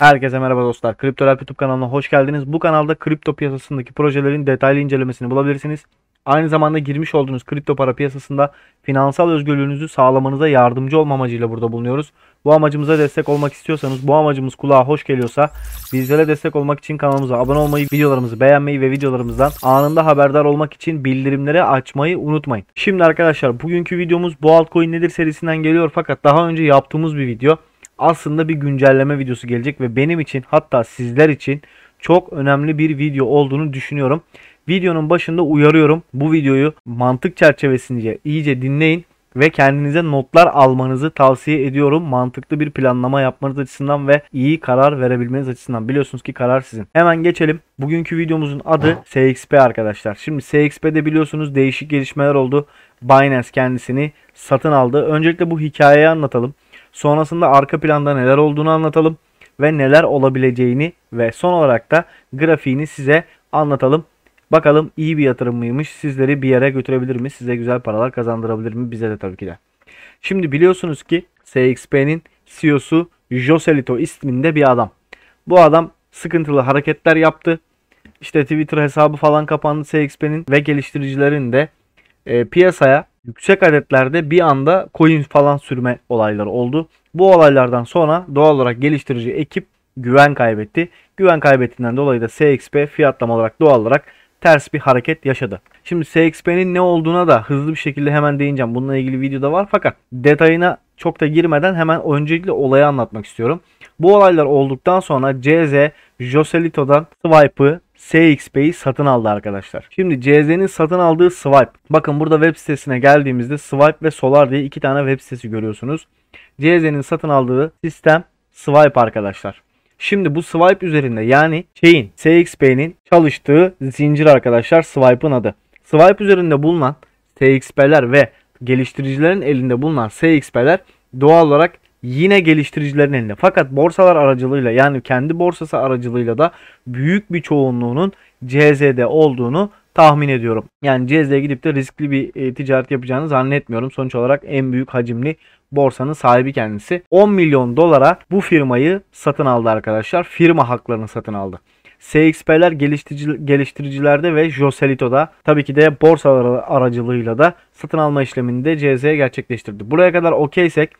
Herkese merhaba dostlar. Kripto YouTube kanalına hoş geldiniz. Bu kanalda kripto piyasasındaki projelerin detaylı incelemesini bulabilirsiniz. Aynı zamanda girmiş olduğunuz kripto para piyasasında finansal özgürlüğünüzü sağlamanıza yardımcı olma amacıyla burada bulunuyoruz. Bu amacımıza destek olmak istiyorsanız, bu amacımız kulağa hoş geliyorsa bizlere destek olmak için kanalımıza abone olmayı, videolarımızı beğenmeyi ve videolarımızdan anında haberdar olmak için bildirimleri açmayı unutmayın. Şimdi arkadaşlar bugünkü videomuz bu altcoin nedir serisinden geliyor fakat daha önce yaptığımız bir video aslında bir güncelleme videosu gelecek ve benim için hatta sizler için çok önemli bir video olduğunu düşünüyorum. Videonun başında uyarıyorum. Bu videoyu mantık çerçevesince iyice dinleyin ve kendinize notlar almanızı tavsiye ediyorum. Mantıklı bir planlama yapmanız açısından ve iyi karar verebilmeniz açısından. Biliyorsunuz ki karar sizin. Hemen geçelim. Bugünkü videomuzun adı CXP arkadaşlar. Şimdi CXP'de biliyorsunuz değişik gelişmeler oldu. Binance kendisini satın aldı. Öncelikle bu hikayeyi anlatalım. Sonrasında arka planda neler olduğunu anlatalım ve neler olabileceğini ve son olarak da grafiğini size anlatalım. Bakalım iyi bir yatırım mıymış? Sizleri bir yere götürebilir mi? Size güzel paralar kazandırabilir mi? Bize de tabii ki de. Şimdi biliyorsunuz ki SXP'nin CEO'su Joselito isminde bir adam. Bu adam sıkıntılı hareketler yaptı. İşte Twitter hesabı falan kapandı SXP'nin ve geliştiricilerin de e, piyasaya yüksek adetlerde bir anda coin falan sürme olayları oldu. Bu olaylardan sonra doğal olarak geliştirici ekip güven kaybetti. Güven kaybettiğinden dolayı da CXP fiyatlama olarak doğal olarak ters bir hareket yaşadı. Şimdi CXP'nin ne olduğuna da hızlı bir şekilde hemen değineceğim. Bununla ilgili videoda var fakat detayına çok da girmeden hemen öncelikle olayı anlatmak istiyorum. Bu olaylar olduktan sonra CZ Joselito'dan Swipe'ı SXP'yi satın aldı arkadaşlar. Şimdi CZ'nin satın aldığı Swipe. Bakın burada web sitesine geldiğimizde Swipe ve Solar diye iki tane web sitesi görüyorsunuz. CZ'nin satın aldığı sistem Swipe arkadaşlar. Şimdi bu Swipe üzerinde yani Chain, SXP'nin çalıştığı zincir arkadaşlar Swipe'ın adı. Swipe üzerinde bulunan SXP'ler ve geliştiricilerin elinde bulunan SXP'ler doğal olarak yine geliştiricilerin elinde. Fakat borsalar aracılığıyla yani kendi borsası aracılığıyla da büyük bir çoğunluğunun CZ'de olduğunu tahmin ediyorum. Yani CZ'ye gidip de riskli bir e, ticaret yapacağını zannetmiyorum. Sonuç olarak en büyük hacimli borsanın sahibi kendisi. 10 milyon dolara bu firmayı satın aldı arkadaşlar. Firma haklarını satın aldı. CXP'ler geliştirici, geliştiricilerde ve Joselito'da tabii ki de borsalar aracılığıyla da satın alma işleminde de gerçekleştirdi. Buraya kadar okeysek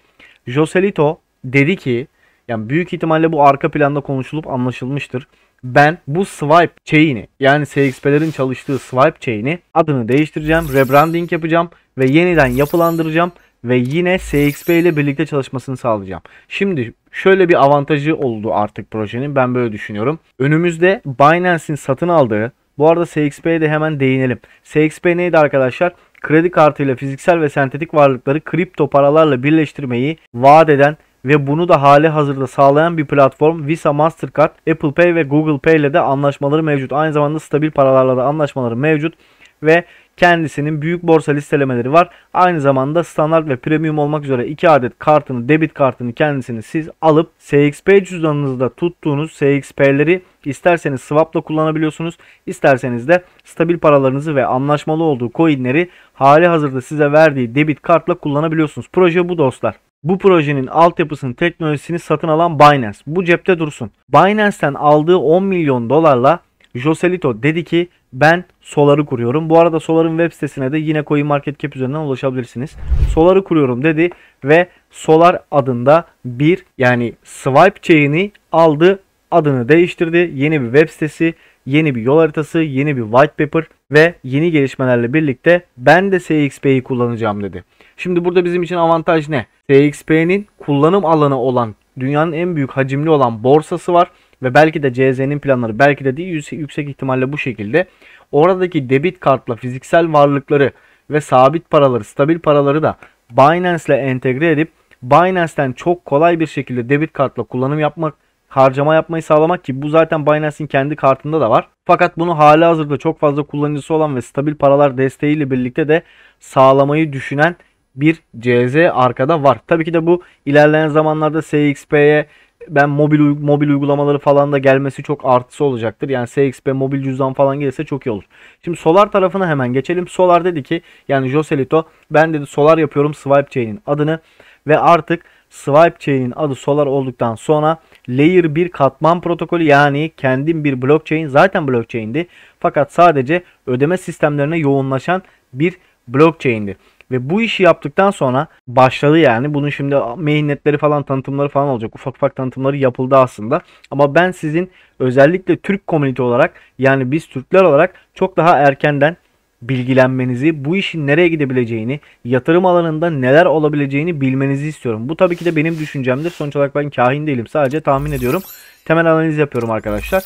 Joselito dedi ki yani büyük ihtimalle bu arka planda konuşulup anlaşılmıştır. Ben bu swipe chain'i yani CXP'lerin çalıştığı swipe chain'i adını değiştireceğim. Rebranding yapacağım ve yeniden yapılandıracağım ve yine CXP ile birlikte çalışmasını sağlayacağım. Şimdi şöyle bir avantajı oldu artık projenin ben böyle düşünüyorum. Önümüzde Binance'in satın aldığı bu arada CXP'ye de hemen değinelim. CXP neydi arkadaşlar? kredi kartıyla fiziksel ve sentetik varlıkları kripto paralarla birleştirmeyi vaat eden ve bunu da hali hazırda sağlayan bir platform Visa, Mastercard, Apple Pay ve Google Pay ile de anlaşmaları mevcut. Aynı zamanda stabil paralarla da anlaşmaları mevcut ve kendisinin büyük borsa listelemeleri var. Aynı zamanda standart ve premium olmak üzere 2 adet kartını, debit kartını kendisini siz alıp CXP cüzdanınızda tuttuğunuz CXP'leri isterseniz swap'la kullanabiliyorsunuz. isterseniz de stabil paralarınızı ve anlaşmalı olduğu coinleri hali hazırda size verdiği debit kartla kullanabiliyorsunuz. Proje bu dostlar. Bu projenin altyapısını, teknolojisini satın alan Binance. Bu cepte dursun. Binance'ten aldığı 10 milyon dolarla Joselito dedi ki ben Solar'ı kuruyorum. Bu arada Solar'ın web sitesine de yine market cap üzerinden ulaşabilirsiniz. Solar'ı kuruyorum dedi ve Solar adında bir yani Swipe Chain'i aldı. Adını değiştirdi. Yeni bir web sitesi, yeni bir yol haritası, yeni bir white paper ve yeni gelişmelerle birlikte ben de CXP'yi kullanacağım dedi. Şimdi burada bizim için avantaj ne? CXP'nin kullanım alanı olan dünyanın en büyük hacimli olan borsası var ve belki de CZ'nin planları belki de değil yüksek ihtimalle bu şekilde oradaki debit kartla fiziksel varlıkları ve sabit paraları, stabil paraları da Binance ile entegre edip Binance'ten çok kolay bir şekilde debit kartla kullanım yapmak, harcama yapmayı sağlamak ki bu zaten Binance'in kendi kartında da var. Fakat bunu hali hazırda çok fazla kullanıcısı olan ve stabil paralar desteğiyle birlikte de sağlamayı düşünen bir CZ arkada var. Tabii ki de bu ilerleyen zamanlarda CXP'ye ben mobil mobil uygulamaları falan da gelmesi çok artısı olacaktır. Yani CXP mobil cüzdan falan gelirse çok iyi olur. Şimdi Solar tarafına hemen geçelim. Solar dedi ki yani Joselito ben dedi Solar yapıyorum Swipe Chain'in adını ve artık Swipe Chain'in adı Solar olduktan sonra Layer 1 katman protokolü yani kendim bir blockchain zaten blockchain'di fakat sadece ödeme sistemlerine yoğunlaşan bir blockchain'di. Ve bu işi yaptıktan sonra başladı yani. Bunun şimdi mainnetleri falan tanıtımları falan olacak. Ufak ufak tanıtımları yapıldı aslında. Ama ben sizin özellikle Türk komünite olarak yani biz Türkler olarak çok daha erkenden bilgilenmenizi, bu işin nereye gidebileceğini, yatırım alanında neler olabileceğini bilmenizi istiyorum. Bu tabii ki de benim düşüncemdir. Sonuç olarak ben kahin değilim. Sadece tahmin ediyorum. Temel analiz yapıyorum arkadaşlar.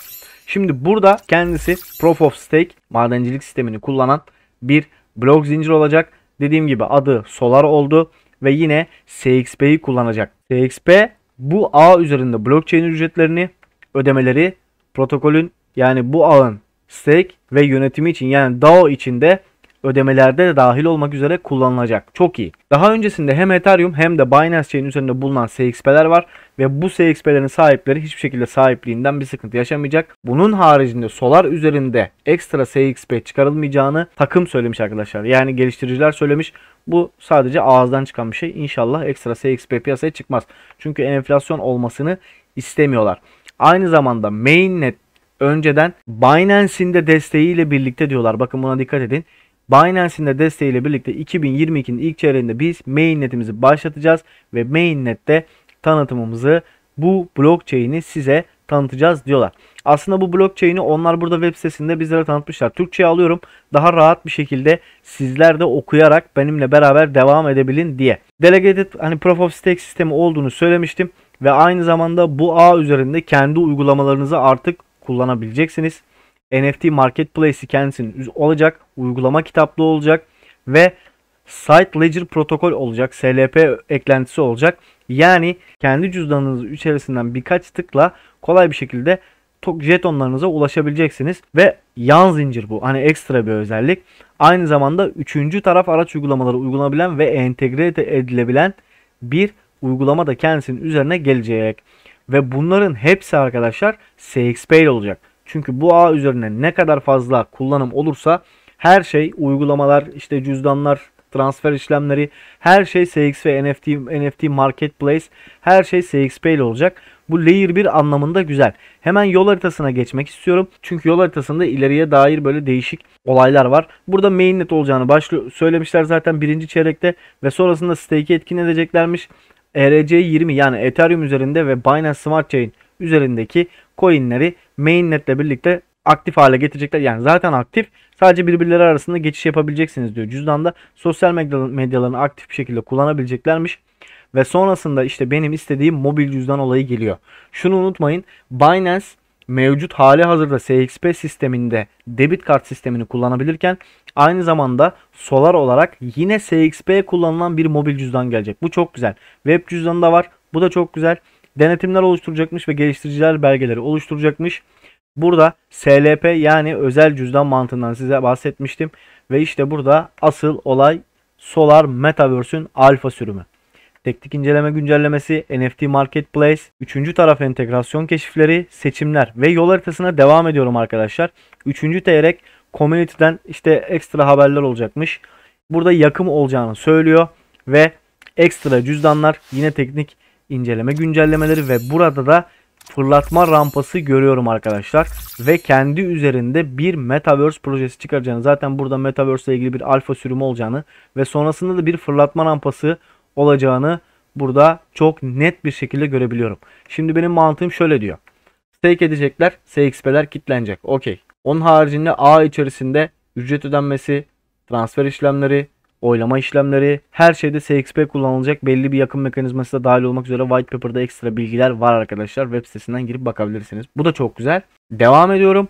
Şimdi burada kendisi Proof of Stake madencilik sistemini kullanan bir blok zincir olacak Dediğim gibi adı Solar oldu ve yine CXP'yi kullanacak. CXP bu ağ üzerinde blockchain ücretlerini, ödemeleri, protokolün yani bu ağın stake ve yönetimi için yani DAO içinde ödemelerde de dahil olmak üzere kullanılacak. Çok iyi. Daha öncesinde hem Ethereum hem de Binance Chain üzerinde bulunan CXP'ler var ve bu CXP'lerin sahipleri hiçbir şekilde sahipliğinden bir sıkıntı yaşamayacak. Bunun haricinde Solar üzerinde ekstra CXP çıkarılmayacağını takım söylemiş arkadaşlar. Yani geliştiriciler söylemiş. Bu sadece ağızdan çıkan bir şey. İnşallah ekstra CXP piyasaya çıkmaz. Çünkü enflasyon olmasını istemiyorlar. Aynı zamanda mainnet önceden Binance'in de desteğiyle birlikte diyorlar. Bakın buna dikkat edin. Binance'in de desteğiyle birlikte 2022'nin ilk çeyreğinde biz mainnetimizi başlatacağız ve mainnet'te tanıtımımızı bu blockchain'i size tanıtacağız diyorlar. Aslında bu blockchain'i onlar burada web sitesinde bizlere tanıtmışlar. Türkçe'ye alıyorum. Daha rahat bir şekilde sizler de okuyarak benimle beraber devam edebilin diye. Delegated hani Proof of Stake sistemi olduğunu söylemiştim ve aynı zamanda bu ağ üzerinde kendi uygulamalarınızı artık kullanabileceksiniz. NFT marketplace'i kendisinin olacak. Uygulama kitaplığı olacak ve Site Ledger protokol olacak. SLP eklentisi olacak. Yani kendi cüzdanınız içerisinden birkaç tıkla kolay bir şekilde jetonlarınıza ulaşabileceksiniz ve yan zincir bu. Hani ekstra bir özellik. Aynı zamanda üçüncü taraf araç uygulamaları uygulanabilen ve entegre edilebilen bir uygulama da kendisinin üzerine gelecek. Ve bunların hepsi arkadaşlar CXPay olacak. Çünkü bu ağ üzerine ne kadar fazla kullanım olursa her şey uygulamalar, işte cüzdanlar, transfer işlemleri, her şey CX ve NFT, NFT marketplace, her şey CXP ile olacak. Bu layer 1 anlamında güzel. Hemen yol haritasına geçmek istiyorum. Çünkü yol haritasında ileriye dair böyle değişik olaylar var. Burada mainnet olacağını başlı söylemişler zaten birinci çeyrekte ve sonrasında stake etkin edeceklermiş. ERC20 yani Ethereum üzerinde ve Binance Smart Chain üzerindeki coinleri mainnetle birlikte aktif hale getirecekler. Yani zaten aktif. Sadece birbirleri arasında geçiş yapabileceksiniz diyor. Cüzdanda sosyal medyalarını aktif bir şekilde kullanabileceklermiş. Ve sonrasında işte benim istediğim mobil cüzdan olayı geliyor. Şunu unutmayın. Binance mevcut hali hazırda CXP sisteminde debit kart sistemini kullanabilirken aynı zamanda Solar olarak yine CXP kullanılan bir mobil cüzdan gelecek. Bu çok güzel. Web cüzdanı da var. Bu da çok güzel denetimler oluşturacakmış ve geliştiriciler belgeleri oluşturacakmış. Burada SLP yani özel cüzdan mantığından size bahsetmiştim. Ve işte burada asıl olay Solar Metaverse'ün alfa sürümü. Teknik inceleme güncellemesi, NFT Marketplace, üçüncü taraf entegrasyon keşifleri, seçimler ve yol haritasına devam ediyorum arkadaşlar. Üçüncü teyrek community'den işte ekstra haberler olacakmış. Burada yakım olacağını söylüyor ve ekstra cüzdanlar yine teknik inceleme güncellemeleri ve burada da fırlatma rampası görüyorum arkadaşlar. Ve kendi üzerinde bir Metaverse projesi çıkaracağını zaten burada Metaverse ile ilgili bir alfa sürümü olacağını ve sonrasında da bir fırlatma rampası olacağını burada çok net bir şekilde görebiliyorum. Şimdi benim mantığım şöyle diyor. Stake edecekler, CXP'ler kitlenecek. Okey. Onun haricinde A içerisinde ücret ödenmesi, transfer işlemleri, oylama işlemleri, her şeyde CXP kullanılacak belli bir yakın mekanizması da dahil olmak üzere white paper'da ekstra bilgiler var arkadaşlar. Web sitesinden girip bakabilirsiniz. Bu da çok güzel. Devam ediyorum.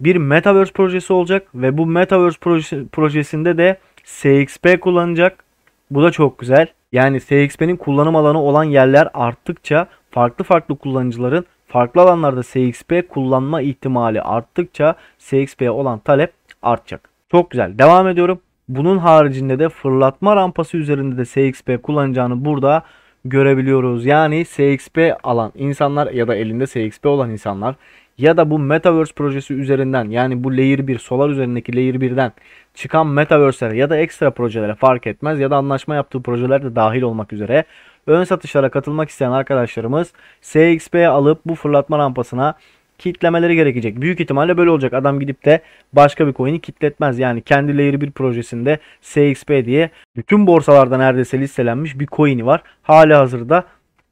Bir Metaverse projesi olacak ve bu Metaverse proje, projesinde de CXP kullanacak. Bu da çok güzel. Yani CXP'nin kullanım alanı olan yerler arttıkça farklı farklı kullanıcıların farklı alanlarda CXP kullanma ihtimali arttıkça CXP'ye olan talep artacak. Çok güzel. Devam ediyorum. Bunun haricinde de fırlatma rampası üzerinde de SXP kullanacağını burada görebiliyoruz. Yani SXP alan insanlar ya da elinde SXP olan insanlar ya da bu Metaverse projesi üzerinden yani bu Layer 1 Solar üzerindeki Layer 1'den çıkan Metaverse'lere ya da ekstra projelere fark etmez ya da anlaşma yaptığı projeler de dahil olmak üzere ön satışlara katılmak isteyen arkadaşlarımız SXP alıp bu fırlatma rampasına kitlemeleri gerekecek. Büyük ihtimalle böyle olacak. Adam gidip de başka bir coin'i kitletmez. Yani kendi Layer 1 projesinde CXP diye bütün borsalarda neredeyse listelenmiş bir coin'i var. Hali hazırda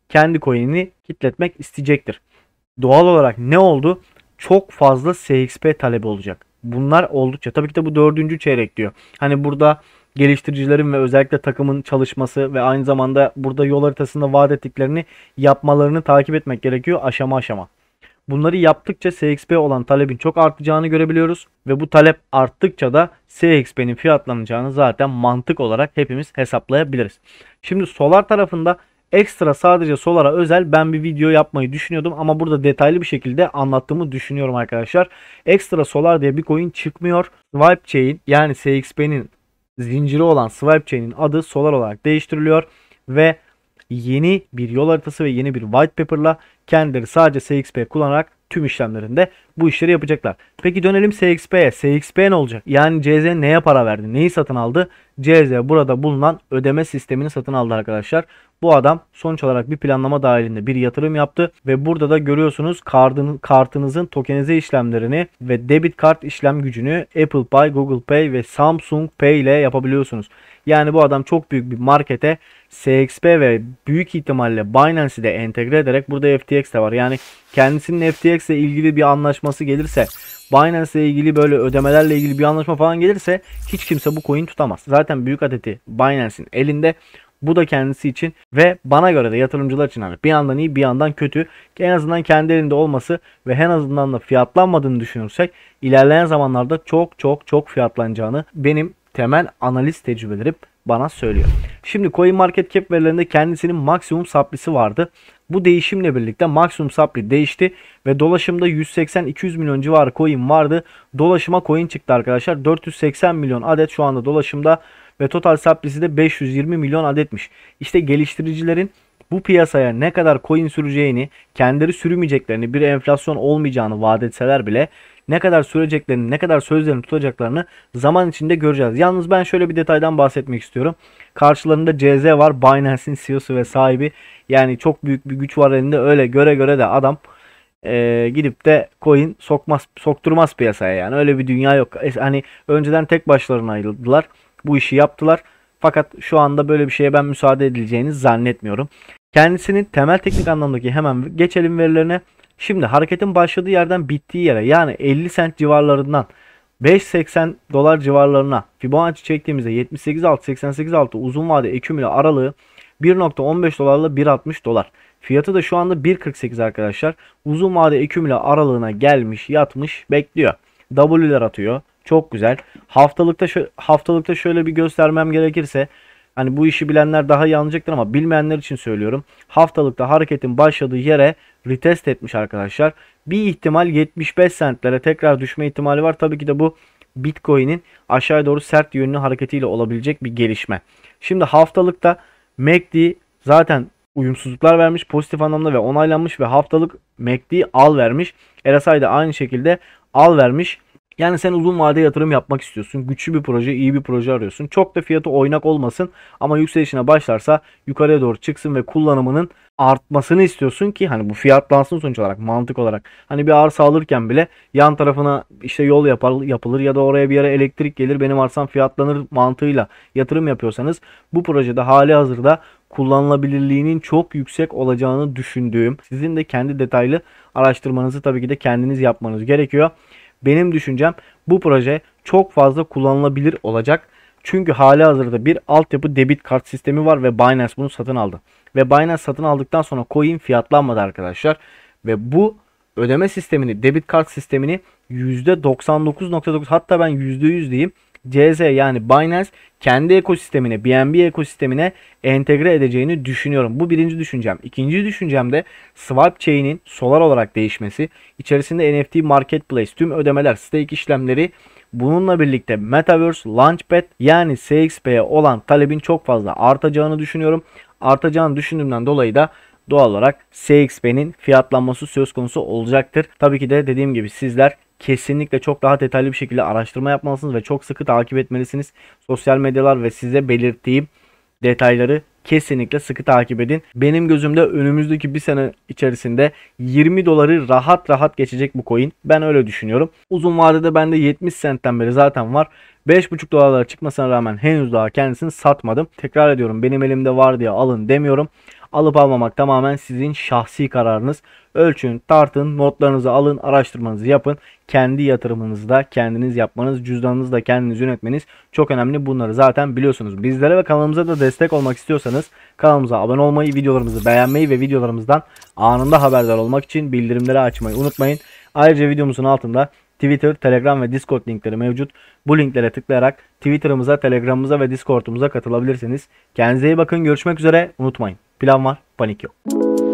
kendi coin'ini kitletmek isteyecektir. Doğal olarak ne oldu? Çok fazla CXP talebi olacak. Bunlar oldukça. Tabii ki de bu dördüncü çeyrek diyor. Hani burada geliştiricilerin ve özellikle takımın çalışması ve aynı zamanda burada yol haritasında vaat ettiklerini yapmalarını takip etmek gerekiyor aşama aşama. Bunları yaptıkça CXP olan talebin çok artacağını görebiliyoruz ve bu talep arttıkça da CXP'nin fiyatlanacağını zaten mantık olarak hepimiz hesaplayabiliriz. Şimdi Solar tarafında ekstra sadece Solar'a özel ben bir video yapmayı düşünüyordum ama burada detaylı bir şekilde anlattığımı düşünüyorum arkadaşlar. Ekstra Solar diye bir coin çıkmıyor. Swipe Chain yani CXP'nin zinciri olan Swipe Chain'in adı Solar olarak değiştiriliyor ve yeni bir yol haritası ve yeni bir white paper'la kendileri sadece CXP kullanarak tüm işlemlerinde bu işleri yapacaklar. Peki dönelim CXP'ye. CXP ne olacak? Yani CZ neye para verdi? Neyi satın aldı? CZ burada bulunan ödeme sistemini satın aldı arkadaşlar. Bu adam sonuç olarak bir planlama dahilinde bir yatırım yaptı ve burada da görüyorsunuz kartın, kartınızın tokenize işlemlerini ve debit kart işlem gücünü Apple Pay, Google Pay ve Samsung Pay ile yapabiliyorsunuz. Yani bu adam çok büyük bir markete CXP ve büyük ihtimalle Binance'i de entegre ederek burada FTX de var. Yani kendisinin FTX ile ilgili bir anlaşması gelirse Binance ile ilgili böyle ödemelerle ilgili bir anlaşma falan gelirse hiç kimse bu coin tutamaz. Zaten büyük adeti Binance'in elinde. Bu da kendisi için ve bana göre de yatırımcılar için hani bir yandan iyi bir yandan kötü. En azından kendi elinde olması ve en azından da fiyatlanmadığını düşünürsek ilerleyen zamanlarda çok çok çok fiyatlanacağını benim temel analiz tecrübelerim bana söylüyor. Şimdi CoinMarketCap verilerinde kendisinin maksimum saplisi vardı. Bu değişimle birlikte maksimum sapli değişti ve dolaşımda 180-200 milyon civarı coin vardı. Dolaşıma coin çıktı arkadaşlar. 480 milyon adet şu anda dolaşımda ve total supplisi de 520 milyon adetmiş. İşte geliştiricilerin bu piyasaya ne kadar coin süreceğini, kendileri sürmeyeceklerini, bir enflasyon olmayacağını vaat etseler bile ne kadar süreceklerini, ne kadar sözlerini tutacaklarını zaman içinde göreceğiz. Yalnız ben şöyle bir detaydan bahsetmek istiyorum. Karşılarında CZ var, Binance'in CEO'su ve sahibi. Yani çok büyük bir güç var elinde. Öyle göre göre de adam e, gidip de coin sokmaz, sokturmaz piyasaya yani. Öyle bir dünya yok. E, hani önceden tek başlarına ayrıldılar bu işi yaptılar. Fakat şu anda böyle bir şeye ben müsaade edileceğini zannetmiyorum. Kendisinin temel teknik anlamdaki hemen geçelim verilerine. Şimdi hareketin başladığı yerden bittiği yere yani 50 sent civarlarından 5.80 dolar civarlarına Fibonacci çektiğimizde 78.6 88.6 uzun vade ekümüle aralığı 1.15 dolarla 1.60 dolar. Fiyatı da şu anda 1.48 arkadaşlar. Uzun vade ekümüle aralığına gelmiş yatmış bekliyor. W'ler atıyor. Çok güzel. Haftalıkta şö haftalıkta şöyle bir göstermem gerekirse hani bu işi bilenler daha iyi anlayacaktır ama bilmeyenler için söylüyorum. Haftalıkta hareketin başladığı yere retest etmiş arkadaşlar. Bir ihtimal 75 centlere tekrar düşme ihtimali var. Tabii ki de bu Bitcoin'in aşağıya doğru sert yönlü hareketiyle olabilecek bir gelişme. Şimdi haftalıkta MACD e zaten uyumsuzluklar vermiş pozitif anlamda ve onaylanmış ve haftalık MACD e al vermiş. RSI de aynı şekilde al vermiş. Yani sen uzun vade yatırım yapmak istiyorsun. Güçlü bir proje, iyi bir proje arıyorsun. Çok da fiyatı oynak olmasın ama yükselişine başlarsa yukarıya doğru çıksın ve kullanımının artmasını istiyorsun ki hani bu fiyatlansın sonuç olarak mantık olarak. Hani bir arsa alırken bile yan tarafına işte yol yapar, yapılır ya da oraya bir yere elektrik gelir benim arsam fiyatlanır mantığıyla yatırım yapıyorsanız bu projede hali hazırda kullanılabilirliğinin çok yüksek olacağını düşündüğüm sizin de kendi detaylı araştırmanızı tabii ki de kendiniz yapmanız gerekiyor. Benim düşüncem bu proje çok fazla kullanılabilir olacak. Çünkü hali hazırda bir altyapı debit kart sistemi var ve Binance bunu satın aldı. Ve Binance satın aldıktan sonra coin fiyatlanmadı arkadaşlar. Ve bu ödeme sistemini, debit kart sistemini %99.9 hatta ben %100 diyeyim CZ yani Binance kendi ekosistemine, BNB ekosistemine entegre edeceğini düşünüyorum. Bu birinci düşüncem. İkinci düşüncem de Swap Chain'in Solar olarak değişmesi. İçerisinde NFT Marketplace, tüm ödemeler, stake işlemleri Bununla birlikte Metaverse, Launchpad yani CXP'ye olan talebin çok fazla artacağını düşünüyorum. Artacağını düşündüğümden dolayı da doğal olarak CXP'nin fiyatlanması söz konusu olacaktır. Tabii ki de dediğim gibi sizler kesinlikle çok daha detaylı bir şekilde araştırma yapmalısınız ve çok sıkı takip etmelisiniz. Sosyal medyalar ve size belirttiğim detayları kesinlikle sıkı takip edin. Benim gözümde önümüzdeki bir sene içerisinde 20 doları rahat rahat geçecek bu coin. Ben öyle düşünüyorum. Uzun vadede bende 70 centten beri zaten var. 5,5 dolarlara çıkmasına rağmen henüz daha kendisini satmadım. Tekrar ediyorum benim elimde var diye alın demiyorum. Alıp almamak tamamen sizin şahsi kararınız. Ölçün, tartın, notlarınızı alın, araştırmanızı yapın. Kendi yatırımınızı da kendiniz yapmanız, cüzdanınızı da kendiniz yönetmeniz çok önemli. Bunları zaten biliyorsunuz. Bizlere ve kanalımıza da destek olmak istiyorsanız kanalımıza abone olmayı, videolarımızı beğenmeyi ve videolarımızdan anında haberdar olmak için bildirimleri açmayı unutmayın. Ayrıca videomuzun altında Twitter, Telegram ve Discord linkleri mevcut. Bu linklere tıklayarak Twitter'ımıza, Telegram'ımıza ve Discord'umuza katılabilirsiniz. Kendinize iyi bakın. Görüşmek üzere. Unutmayın. Plan var, panik yok.